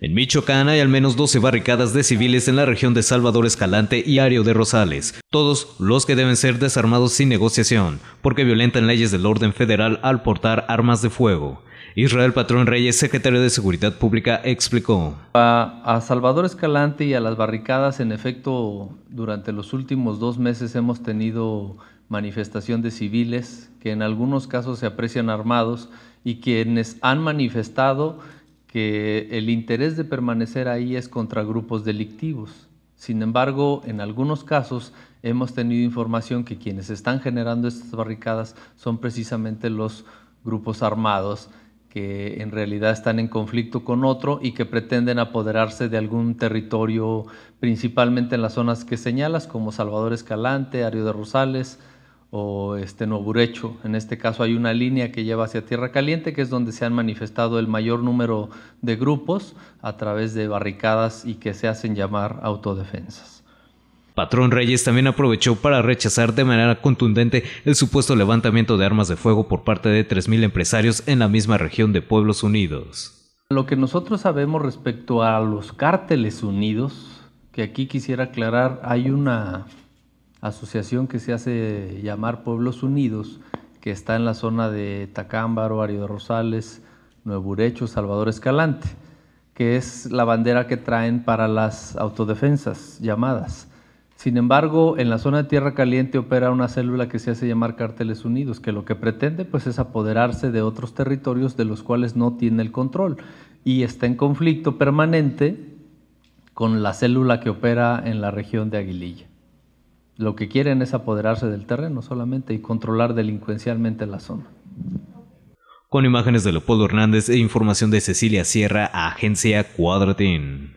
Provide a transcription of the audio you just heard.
En Michoacán hay al menos 12 barricadas de civiles en la región de Salvador Escalante y Ario de Rosales, todos los que deben ser desarmados sin negociación, porque violentan leyes del orden federal al portar armas de fuego. Israel Patrón Reyes, secretario de Seguridad Pública, explicó. A, a Salvador Escalante y a las barricadas, en efecto, durante los últimos dos meses hemos tenido manifestación de civiles que en algunos casos se aprecian armados y quienes han manifestado que el interés de permanecer ahí es contra grupos delictivos. Sin embargo, en algunos casos hemos tenido información que quienes están generando estas barricadas son precisamente los grupos armados que en realidad están en conflicto con otro y que pretenden apoderarse de algún territorio, principalmente en las zonas que señalas, como Salvador Escalante, Ario de Rosales, o este Noburecho. En este caso hay una línea que lleva hacia Tierra Caliente, que es donde se han manifestado el mayor número de grupos a través de barricadas y que se hacen llamar autodefensas. Patrón Reyes también aprovechó para rechazar de manera contundente el supuesto levantamiento de armas de fuego por parte de 3.000 empresarios en la misma región de Pueblos Unidos. Lo que nosotros sabemos respecto a los cárteles unidos, que aquí quisiera aclarar, hay una asociación que se hace llamar Pueblos Unidos, que está en la zona de Tacámbaro, de Rosales, Nuevo Urecho, Salvador Escalante, que es la bandera que traen para las autodefensas llamadas. Sin embargo, en la zona de Tierra Caliente opera una célula que se hace llamar Cárteles Unidos, que lo que pretende pues es apoderarse de otros territorios de los cuales no tiene el control y está en conflicto permanente con la célula que opera en la región de Aguililla lo que quieren es apoderarse del terreno solamente y controlar delincuencialmente la zona. Con imágenes de Leopoldo Hernández e información de Cecilia Sierra, Agencia Cuadratín.